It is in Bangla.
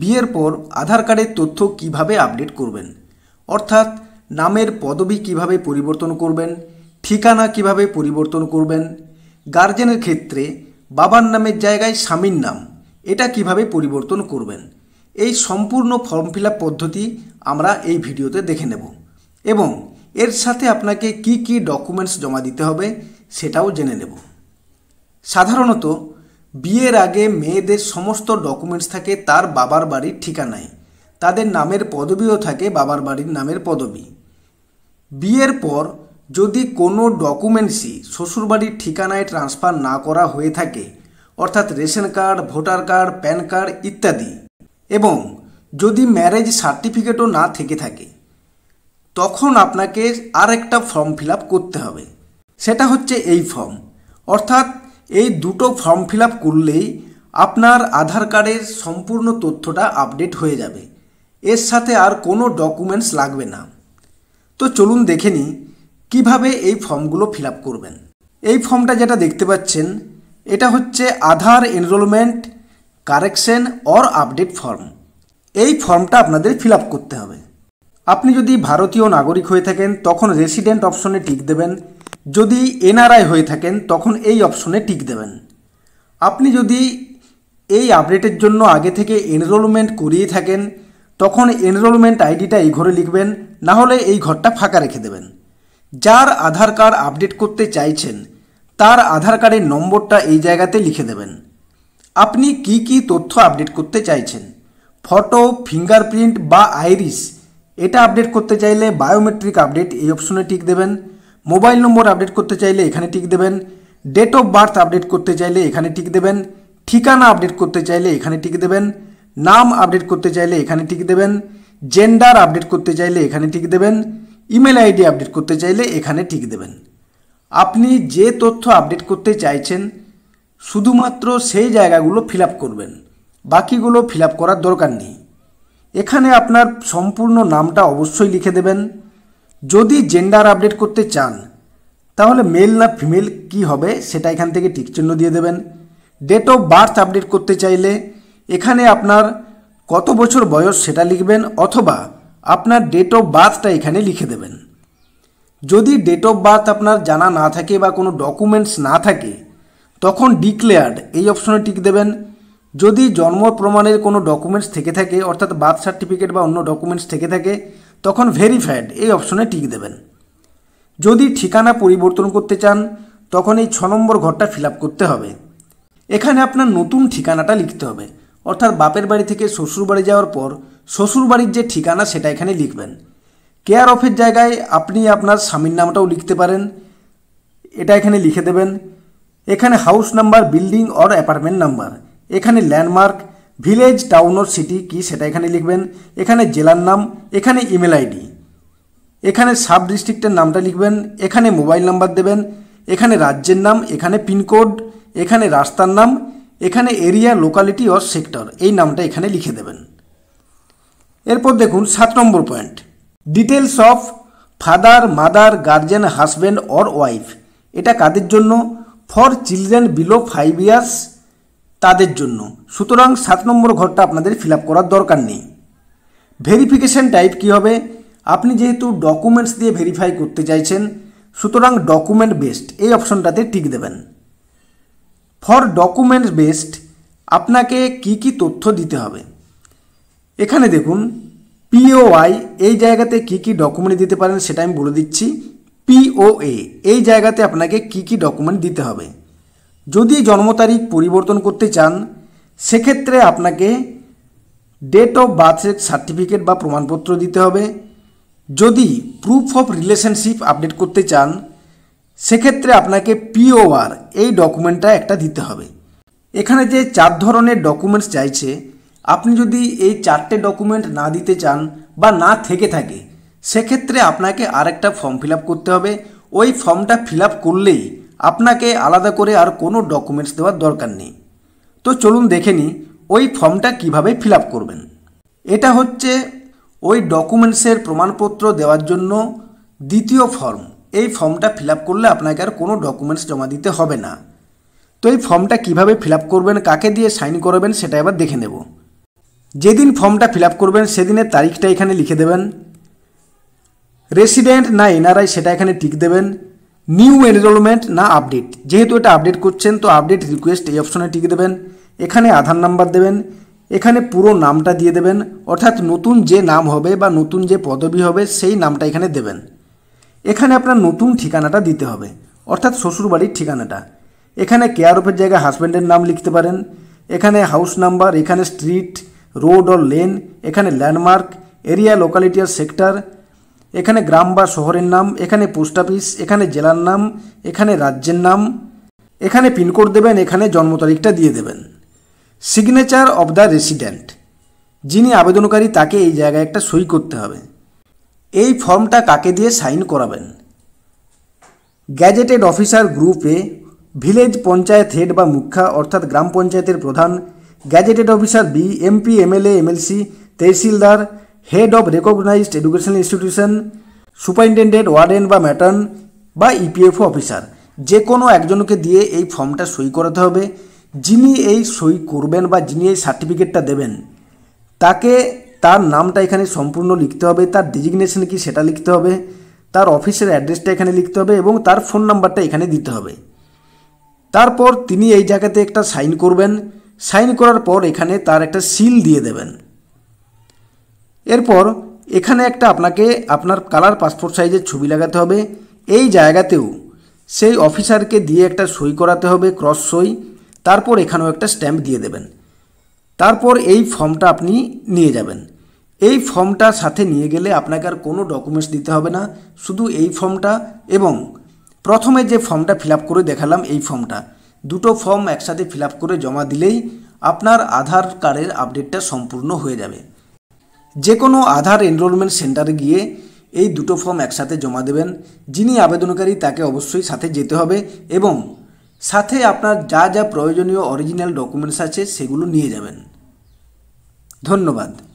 বিয়ের পর আধার কার্ডের তথ্য কিভাবে আপডেট করবেন অর্থাৎ নামের পদবি কিভাবে পরিবর্তন করবেন ঠিকানা কিভাবে পরিবর্তন করবেন গার্জেনের ক্ষেত্রে বাবার নামের জায়গায় স্বামীর নাম এটা কিভাবে পরিবর্তন করবেন এই সম্পূর্ণ ফর্ম ফিল পদ্ধতি আমরা এই ভিডিওতে দেখে নেব এবং এর সাথে আপনাকে কি কি ডকুমেন্টস জমা দিতে হবে সেটাও জেনে নেব সাধারণত বিয়ের আগে মেয়েদের সমস্ত ডকুমেন্টস থাকে তার বাবার বাড়ির ঠিকানায় তাদের নামের পদবিও থাকে বাবার বাড়ির নামের পদবি বিয়ের পর যদি কোনো ডকুমেন্টসই শ্বশুরবাড়ির ঠিকানায় ট্রান্সফার না করা হয়ে থাকে অর্থাৎ ration card voter card PAN card ইত্যাদি এবং যদি ম্যারেজ সার্টিফিকেটও না থেকে থাকে তখন আপনাকে আর একটা ফর্ম ফিল করতে হবে সেটা হচ্ছে এই ফর্ম অর্থাৎ এই দুটো ফর্ম ফিল আপ করলেই আপনার আধার কার্ডের সম্পূর্ণ তথ্যটা আপডেট হয়ে যাবে এর সাথে আর কোনো ডকুমেন্টস লাগবে না তো চলুন দেখে নিই কীভাবে এই ফর্মগুলো ফিল আপ করবেন এই ফর্মটা যেটা দেখতে পাচ্ছেন এটা হচ্ছে Aadhaar enrolment correction or update form এই ফর্মটা আপনাদের ফিল করতে হবে আপনি যদি ভারতীয় নাগরিক হয়ে থাকেন তখন রেসিডেন্ট অপশনে টিক দেবেন যদি এনআরআই হয়ে থাকেন তখন এই অপশনে টিক দেবেন আপনি যদি এই আপডেটের জন্য আগে থেকে এনরোলমেন্ট করিয়ে থাকেন তখন এনরোলমেন্ট আইডিটা এই ঘরে লিখবেন না হলে এই ঘরটা ফাঁকা রেখে দেবেন যার আধার কার্ড আপডেট করতে চাইছেন তার আধার কার্ডের নম্বরটা এই জায়গাতে লিখে দেবেন আপনি কি কি তথ্য আপডেট করতে চাইছেন ফটো ফিঙ্গারপ্রিন্ট বা আইরিস এটা আপডেট করতে চাইলে বায়োমেট্রিক আপডেট এই অপশনে টিক দেবেন মোবাইল নম্বর আপডেট করতে চাইলে এখানে টিক দেবেন ডেট অফ বার্থ আপডেট করতে চাইলে এখানে টিক দেবেন ঠিকানা আপডেট করতে চাইলে এখানে টিক দেবেন নাম আপডেট করতে চাইলে এখানে টিক দেবেন জেন্ডার আপডেট করতে চাইলে এখানে টিক দেবেন ইমেল আইডি আপডেট করতে চাইলে এখানে টিক দেবেন আপনি যে তথ্য আপডেট করতে চাইছেন শুধুমাত্র সেই জায়গাগুলো ফিল করবেন বাকিগুলো ফিল করার দরকার নেই এখানে আপনার সম্পূর্ণ নামটা অবশ্যই লিখে দেবেন যদি জেন্ডার আপডেট করতে চান তাহলে মেল না ফিমেল কি হবে সেটা এখান থেকে টিকচিহ্ন দিয়ে দেবেন ডেট অফ বার্থ আপডেট করতে চাইলে এখানে আপনার কত বছর বয়স সেটা লিখবেন অথবা আপনার ডেট অফ বার্থটা এখানে লিখে দেবেন যদি ডেট অফ বার্থ আপনার জানা না থাকে বা কোনো ডকুমেন্টস না থাকে তখন ডিক্লেয়ার্ড এই অপশনে টিক দেবেন যদি জন্ম প্রমাণের কোনো ডকুমেন্টস থেকে থাকে অর্থাৎ বার্থ সার্টিফিকেট বা অন্য ডকুমেন্টস থেকে থাকে তখন ভেরিফাইড এই অপশনে টিক দেবেন যদি ঠিকানা পরিবর্তন করতে চান তখন এই ছ নম্বর ঘরটা ফিল করতে হবে এখানে আপনার নতুন ঠিকানাটা লিখতে হবে অর্থাৎ বাপের বাড়ি থেকে শ্বশুর বাড়ি যাওয়ার পর শ্বশুর বাড়ির যে ঠিকানা সেটা এখানে লিখবেন কেয়ার অফের জায়গায় আপনি আপনার স্বামীর নামটাও লিখতে পারেন এটা এখানে লিখে দেবেন এখানে house number building or apartment number এখানে ল্যান্ডমার্ক ভিলেজ টাউন ও সিটি কি সেটা এখানে লিখবেন এখানে জেলার নাম এখানে ইমেল আইডি এখানে সাব ডিস্ট্রিক্টের নামটা লিখবেন এখানে মোবাইল নাম্বার দেবেন এখানে রাজ্যের নাম এখানে পিনকোড এখানে রাস্তার নাম এখানে এরিয়া লোকালিটি অর সেক্টর এই নামটা এখানে লিখে দেবেন এরপর দেখুন সাত নম্বর point details of father mother guardian husband or wife এটা কাদের জন্য for children below five years তাদের জন্য সুতরাং সাত নম্বর ঘরটা আপনাদের ফিল করার দরকার নেই ভেরিফিকেশন টাইপ কী হবে আপনি যেহেতু ডকুমেন্টস দিয়ে ভেরিফাই করতে চাইছেন সুতরাং ডকুমেন্ট বেসড এই অপশনটাতে টিক দেবেন ফর ডকুমেন্ট বেসড আপনাকে কি কি তথ্য দিতে হবে এখানে দেখুন পিওআই এই জায়গাতে কি কি ডকুমেন্ট দিতে পারেন সেটা আমি বলে দিচ্ছি পিওএ এই জায়গাতে আপনাকে কি কি ডকুমেন্ট দিতে হবে যদি জন্ম তারিখ পরিবর্তন করতে চান সেক্ষেত্রে আপনাকে ডেট অফ বার্থের সার্টিফিকেট বা প্রমাণপত্র দিতে হবে যদি প্রুফ অফ রিলেশনশিপ আপডেট করতে চান সেক্ষেত্রে আপনাকে পিওআর এই ডকুমেন্টটা একটা দিতে হবে এখানে যে চার ধরনের ডকুমেন্টস চাইছে আপনি যদি এই চারটে ডকুমেন্ট না দিতে চান বা না থেকে থাকে সেক্ষেত্রে আপনাকে আরেকটা ফর্ম ফিল করতে হবে ওই ফর্মটা ফিল করলেই আপনাকে আলাদা করে আর কোনো ডকুমেন্টস দেওয়ার দরকার নেই তো চলুন দেখে নিই ওই ফর্মটা কিভাবে ফিল করবেন এটা হচ্ছে ওই ডকুমেন্টসের প্রমাণপত্র দেওয়ার জন্য দ্বিতীয় ফর্ম এই ফর্মটা ফিল করলে আপনাকে আর কোনো ডকুমেন্টস জমা দিতে হবে না তো এই ফর্মটা কিভাবে ফিল করবেন কাকে দিয়ে সাইন করবেন সেটা এবার দেখে নেব যেদিন ফর্মটা ফিল করবেন সেদিনের তারিখটা এখানে লিখে দেবেন রেসিডেন্ট না এনআরআই সেটা এখানে টিক দেবেন নিউ এনরোলমেন্ট না আপডেট যেহেতু এটা আপডেট করছেন তো আপডেট রিকোয়েস্ট এই অপশনে টিকে দেবেন এখানে আধার নাম্বার দেবেন এখানে পুরো নামটা দিয়ে দেবেন অর্থাৎ নতুন যে নাম হবে বা নতুন যে পদবি হবে সেই নামটা এখানে দেবেন এখানে আপনার নতুন ঠিকানাটা দিতে হবে অর্থাৎ শ্বশুরবাড়ির ঠিকানাটা এখানে কেয়ার অফের জায়গায় হাজব্যান্ডের নাম লিখতে পারেন এখানে হাউস নাম্বার এখানে স্ট্রিট রোড অর লেন এখানে ল্যান্ডমার্ক এরিয়া লোকালিটি আর সেক্টর এখানে গ্রাম বা শহরের নাম এখানে পোস্ট অফিস এখানে জেলার নাম এখানে রাজ্যের নাম এখানে পিনকোড দেবেন এখানে জন্ম তারিখটা দিয়ে দেবেন সিগনেচার অব দ্য রেসিডেন্ট যিনি আবেদনকারী তাকে এই জায়গায় একটা সই করতে হবে এই ফর্মটা কাকে দিয়ে সাইন করাবেন গ্যাজেটেড অফিসার গ্রুপে ভিলেজ পঞ্চায়েত হেড বা মুখ্যা অর্থাৎ গ্রাম পঞ্চায়েতের প্রধান gazetted officer B MP MLA MLC tehsildar head of recognised educational institution superintendent warden বা ম্যাটার্ন বা ইপিএফও e অফিসার যে কোনো একজনকে দিয়ে এই ফর্মটা সই করাতে হবে যিনি এই সই করবেন বা যিনি এই সার্টিফিকেটটা দেবেন তাকে তার নামটা এখানে সম্পূর্ণ লিখতে হবে তার ডিজিগনেশন কি সেটা লিখতে হবে তার অফিসের অ্যাড্রেসটা এখানে লিখতে হবে এবং তার ফোন নাম্বারটা এখানে দিতে হবে তারপর তিনি এই জায়গাতে একটা সাইন করবেন সাইন করার পর এখানে তার একটা সিল দিয়ে দেবেন এরপর এখানে একটা আপনাকে আপনার কালার পাসপোর্ট সাইজের ছবি লাগাতে হবে এই জায়গাতেও সেই অফিসারকে দিয়ে একটা সই করাতে হবে ক্রস সই তারপর এখানেও একটা স্ট্যাম্প দিয়ে দেবেন তারপর এই ফর্মটা আপনি নিয়ে যাবেন এই ফর্মটা সাথে নিয়ে গেলে আপনাকে আর কোনো ডকুমেন্টস দিতে হবে না শুধু এই ফর্মটা এবং প্রথমে যে ফর্মটা ফিল করে দেখালাম এই ফর্মটা দুটো ফর্ম একসাথে ফিল করে জমা দিলেই আপনার আধার কার্ডের আপডেটটা সম্পূর্ণ হয়ে যাবে যে কোনো আধার এনরোলমেন্ট সেন্টারে গিয়ে এই দুটো ফর্ম একসাথে জমা দেবেন যিনি আবেদনকারী তাকে অবশ্যই সাথে যেতে হবে এবং সাথে আপনার যা যা প্রয়োজনীয় অরিজিনাল ডকুমেন্টস আছে সেগুলো নিয়ে যাবেন ধন্যবাদ